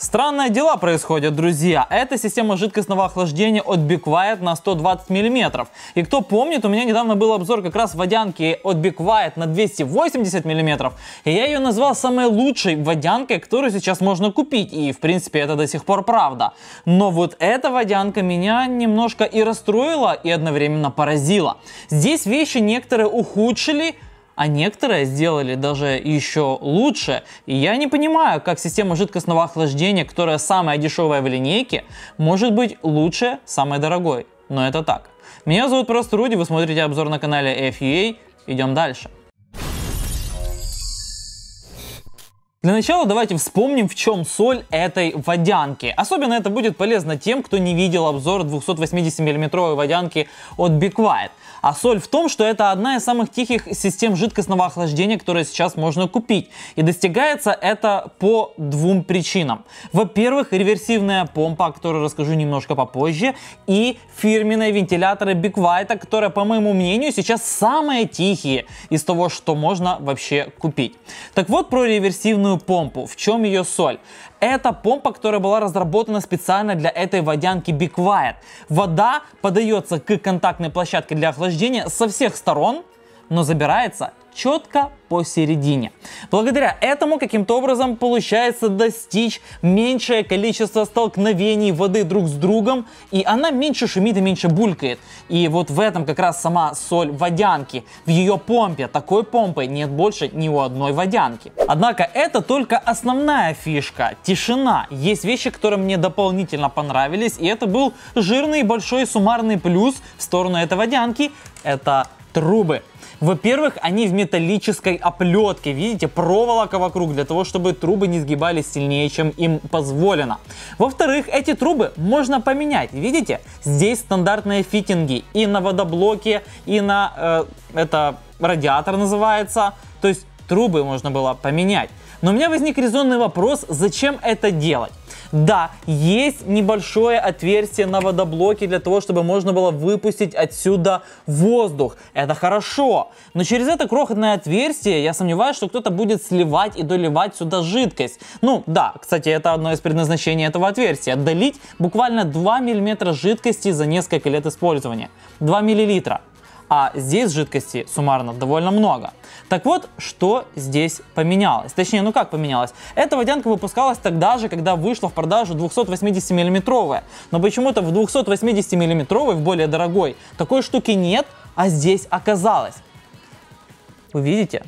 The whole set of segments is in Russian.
Странные дела происходят, друзья. Это система жидкостного охлаждения от Be Quiet на 120 мм. И кто помнит, у меня недавно был обзор как раз водянки от Be Quiet на 280 мм. И я ее назвал самой лучшей водянкой, которую сейчас можно купить. И в принципе это до сих пор правда. Но вот эта водянка меня немножко и расстроила, и одновременно поразила. Здесь вещи некоторые ухудшили, а некоторые сделали даже еще лучше. И я не понимаю, как система жидкостного охлаждения, которая самая дешевая в линейке, может быть лучше самой дорогой. Но это так. Меня зовут просто Руди, вы смотрите обзор на канале FEA. Идем дальше. Для начала давайте вспомним, в чем соль этой водянки. Особенно это будет полезно тем, кто не видел обзор 280 миллиметровой водянки от Be Quiet. А соль в том, что это одна из самых тихих систем жидкостного охлаждения, которые сейчас можно купить. И достигается это по двум причинам. Во-первых, реверсивная помпа, о которой расскажу немножко попозже, и фирменные вентиляторы Big White, которые, по моему мнению, сейчас самые тихие из того, что можно вообще купить. Так вот, про реверсивную помпу. В чем ее соль? Это помпа, которая была разработана специально для этой водянки Be Quiet. Вода подается к контактной площадке для охлаждения со всех сторон, но забирается четко посередине. Благодаря этому каким-то образом получается достичь меньшее количество столкновений воды друг с другом, и она меньше шумит и меньше булькает. И вот в этом как раз сама соль водянки. В ее помпе такой помпы нет больше ни у одной водянки. Однако это только основная фишка – тишина. Есть вещи, которые мне дополнительно понравились, и это был жирный большой суммарный плюс в сторону этой водянки. Это трубы. Во-первых, они в металлической оплетке, видите, проволока вокруг, для того, чтобы трубы не сгибались сильнее, чем им позволено. Во-вторых, эти трубы можно поменять, видите, здесь стандартные фитинги и на водоблоке, и на, э, это, радиатор называется, то есть трубы можно было поменять. Но у меня возник резонный вопрос, зачем это делать? Да, есть небольшое отверстие на водоблоке для того, чтобы можно было выпустить отсюда воздух. Это хорошо. Но через это крохотное отверстие я сомневаюсь, что кто-то будет сливать и доливать сюда жидкость. Ну да, кстати, это одно из предназначений этого отверстия. Долить буквально 2 мм жидкости за несколько лет использования. 2 миллилитра а здесь жидкости суммарно довольно много. Так вот, что здесь поменялось? Точнее, ну как поменялось? Эта водянка выпускалась тогда же, когда вышла в продажу 280 миллиметровая Но почему-то в 280 миллиметровой в более дорогой, такой штуки нет, а здесь оказалось. Вы видите?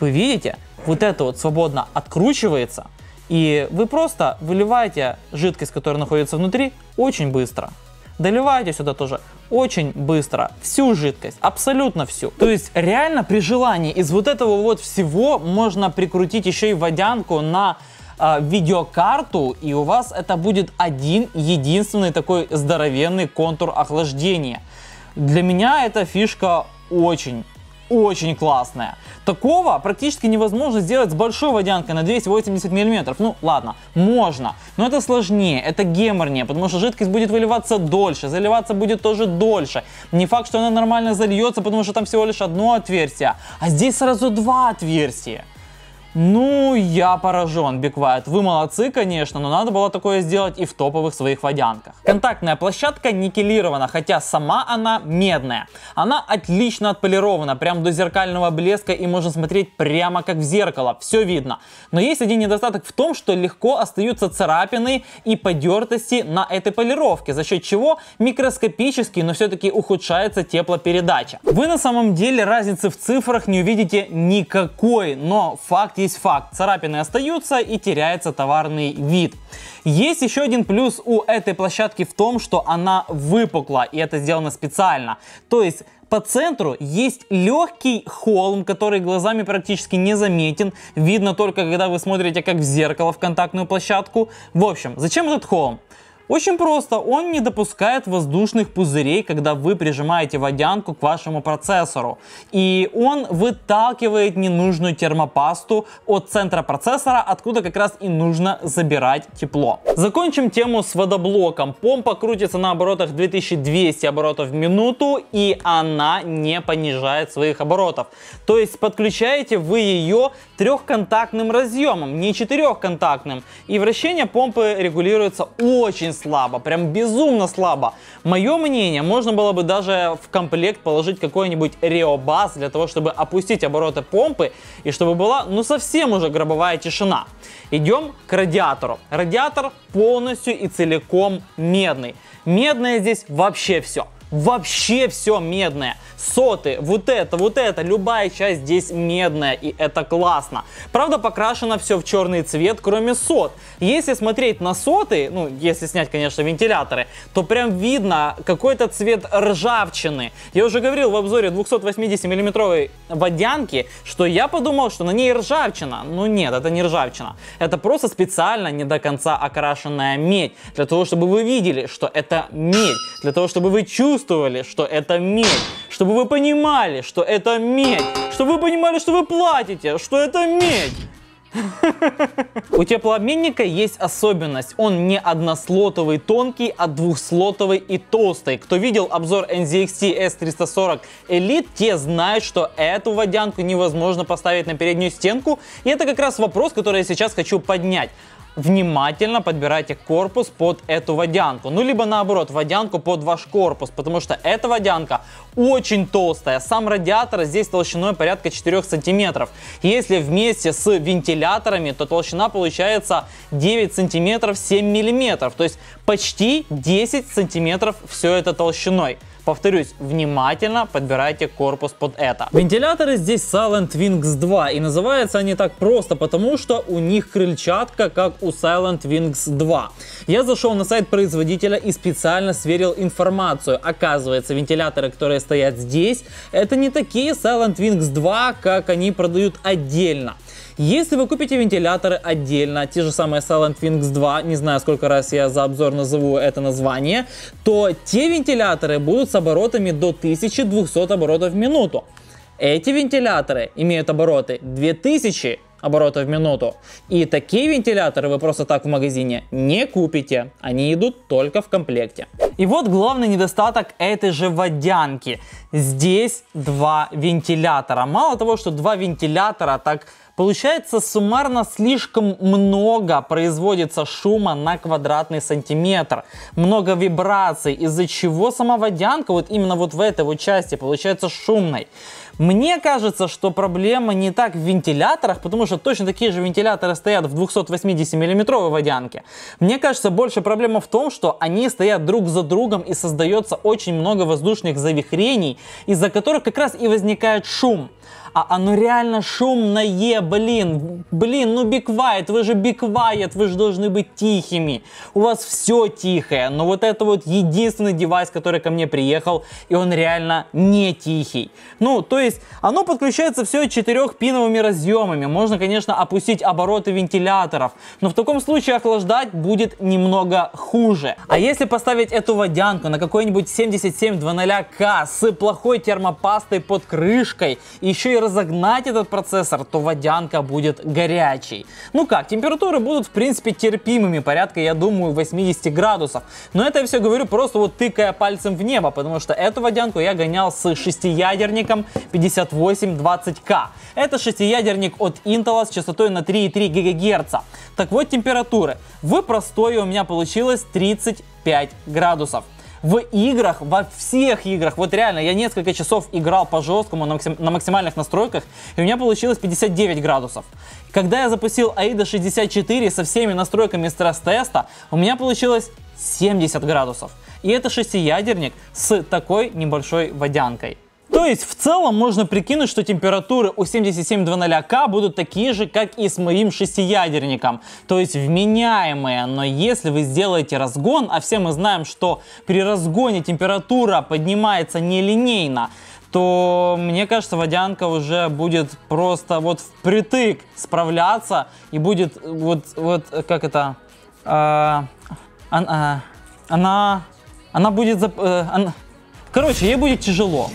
Вы видите? Вот это вот свободно откручивается, и вы просто выливаете жидкость, которая находится внутри, очень быстро. Доливайте сюда тоже очень быстро всю жидкость, абсолютно всю. То есть реально при желании из вот этого вот всего можно прикрутить еще и водянку на э, видеокарту, и у вас это будет один единственный такой здоровенный контур охлаждения. Для меня эта фишка очень очень классная. Такого практически невозможно сделать с большой водянкой на 280 мм. Ну ладно, можно, но это сложнее, это геморнее, потому что жидкость будет выливаться дольше, заливаться будет тоже дольше. Не факт, что она нормально зальется, потому что там всего лишь одно отверстие, а здесь сразу два отверстия. Ну, я поражен, биквайт, Вы молодцы, конечно, но надо было такое сделать и в топовых своих водянках. Контактная площадка никелирована, хотя сама она медная. Она отлично отполирована, прям до зеркального блеска и можно смотреть прямо как в зеркало, все видно. Но есть один недостаток в том, что легко остаются царапины и подертости на этой полировке, за счет чего микроскопически, но все-таки ухудшается теплопередача. Вы на самом деле разницы в цифрах не увидите никакой, но факт есть весь факт. Царапины остаются и теряется товарный вид. Есть еще один плюс у этой площадки в том, что она выпукла, и это сделано специально. То есть по центру есть легкий холм, который глазами практически не заметен. Видно только, когда вы смотрите как в зеркало в контактную площадку. В общем, зачем этот холм? Очень просто, он не допускает воздушных пузырей, когда вы прижимаете водянку к вашему процессору. И он выталкивает ненужную термопасту от центра процессора, откуда как раз и нужно забирать тепло. Закончим тему с водоблоком. Помпа крутится на оборотах 2200 оборотов в минуту, и она не понижает своих оборотов. То есть подключаете вы ее трехконтактным разъемом, не четырехконтактным. И вращение помпы регулируется очень слабо, прям безумно слабо. Мое мнение, можно было бы даже в комплект положить какой-нибудь реобаз для того, чтобы опустить обороты помпы и чтобы была ну совсем уже гробовая тишина. Идем к радиатору. Радиатор полностью и целиком медный. Медное здесь вообще все вообще все медное. Соты, вот это, вот это, любая часть здесь медная, и это классно. Правда, покрашено все в черный цвет, кроме сот. Если смотреть на соты, ну, если снять, конечно, вентиляторы, то прям видно какой-то цвет ржавчины. Я уже говорил в обзоре 280 миллиметровой водянки, что я подумал, что на ней ржавчина. ну нет, это не ржавчина. Это просто специально не до конца окрашенная медь, для того, чтобы вы видели, что это медь для того, чтобы вы чувствовали, что это медь, чтобы вы понимали, что это медь, чтобы вы понимали, что вы платите, что это медь. У теплообменника есть особенность. Он не однослотовый тонкий, а двухслотовый и толстый. Кто видел обзор NZXT S340 Elite, те знают, что эту водянку невозможно поставить на переднюю стенку. И это как раз вопрос, который я сейчас хочу поднять внимательно подбирайте корпус под эту водянку. Ну, либо наоборот, водянку под ваш корпус, потому что эта водянка очень толстая. Сам радиатор здесь толщиной порядка 4 сантиметров. Если вместе с вентиляторами, то толщина получается 9 сантиметров 7 миллиметров. То есть почти 10 сантиметров все это толщиной. Повторюсь, внимательно подбирайте корпус под это. Вентиляторы здесь Silent Wings 2 и называются они так просто, потому что у них крыльчатка, как у Silent Wings 2. Я зашел на сайт производителя и специально сверил информацию. Оказывается, вентиляторы, которые стоят здесь, это не такие Silent Wings 2, как они продают отдельно. Если вы купите вентиляторы отдельно, те же самые Silent Wings 2, не знаю, сколько раз я за обзор назову это название, то те вентиляторы будут с оборотами до 1200 оборотов в минуту. Эти вентиляторы имеют обороты 2000 оборотов в минуту. И такие вентиляторы вы просто так в магазине не купите. Они идут только в комплекте. И вот главный недостаток этой же водянки. Здесь два вентилятора. Мало того, что два вентилятора так Получается, суммарно слишком много производится шума на квадратный сантиметр. Много вибраций, из-за чего сама водянка вот именно вот в этой вот части получается шумной. Мне кажется, что проблема не так в вентиляторах, потому что точно такие же вентиляторы стоят в 280 миллиметровой водянке. Мне кажется, больше проблема в том, что они стоят друг за другом и создается очень много воздушных завихрений, из-за которых как раз и возникает шум а оно а ну реально шумное, блин. Блин, ну биквайт, вы же биквайт, вы же должны быть тихими. У вас все тихое, но вот это вот единственный девайс, который ко мне приехал, и он реально не тихий. Ну, то есть, оно подключается все четырехпиновыми разъемами. Можно, конечно, опустить обороты вентиляторов, но в таком случае охлаждать будет немного хуже. А если поставить эту водянку на какой-нибудь 7700К с плохой термопастой под крышкой, еще и разогнать этот процессор, то водянка будет горячей. Ну как, температуры будут в принципе терпимыми, порядка, я думаю, 80 градусов. Но это я все говорю просто вот тыкая пальцем в небо, потому что эту водянку я гонял с шестиядерником 5820К. Это шестиядерник от Intel с частотой на 3,3 ГГц. Так вот температуры. В простое у меня получилось 35 градусов в играх, во всех играх. Вот реально, я несколько часов играл по жесткому на, максим, на максимальных настройках, и у меня получилось 59 градусов. Когда я запустил AIDA 64 со всеми настройками стресс-теста, у меня получилось 70 градусов. И это шестиядерник с такой небольшой водянкой. То есть в целом можно прикинуть, что температуры у 7700К а будут такие же, как и с моим шестиядерником, то есть вменяемые, но если вы сделаете разгон, а все мы знаем, что при разгоне температура поднимается нелинейно, то мне кажется, водянка уже будет просто вот впритык справляться и будет вот, вот как это, э, она, она будет, э, она, короче, ей будет тяжело.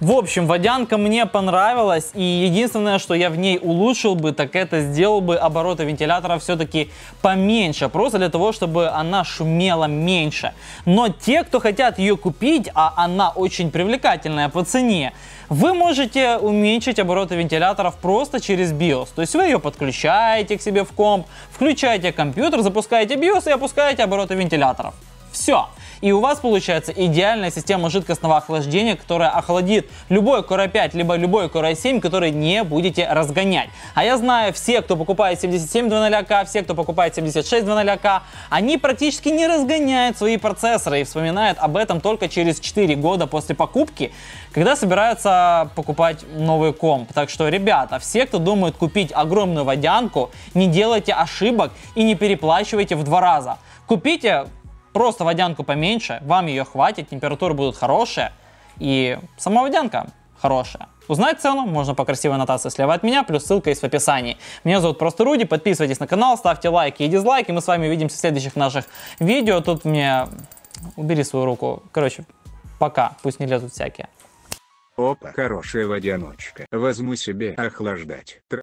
В общем, водянка мне понравилась, и единственное, что я в ней улучшил бы, так это сделал бы обороты вентилятора все-таки поменьше, просто для того, чтобы она шумела меньше. Но те, кто хотят ее купить, а она очень привлекательная по цене, вы можете уменьшить обороты вентиляторов просто через BIOS. То есть вы ее подключаете к себе в комп, включаете компьютер, запускаете BIOS и опускаете обороты вентиляторов. Все. И у вас получается идеальная система жидкостного охлаждения, которая охладит любой Core 5, либо любой Core 7, который не будете разгонять. А я знаю, все, кто покупает 7700К, все, кто покупает 7600К, они практически не разгоняют свои процессоры и вспоминают об этом только через 4 года после покупки, когда собираются покупать новый комп. Так что, ребята, все, кто думает купить огромную водянку, не делайте ошибок и не переплачивайте в два раза. Купите просто водянку поменьше, вам ее хватит, температуры будут хорошие, и сама водянка хорошая. Узнать цену можно по красивой аннотации слева от меня, плюс ссылка есть в описании. Меня зовут Просто Руди, подписывайтесь на канал, ставьте лайки и дизлайки, мы с вами увидимся в следующих наших видео. Тут мне... Убери свою руку. Короче, пока, пусть не лезут всякие. Опа, хорошая водяночка. Возьму себе охлаждать.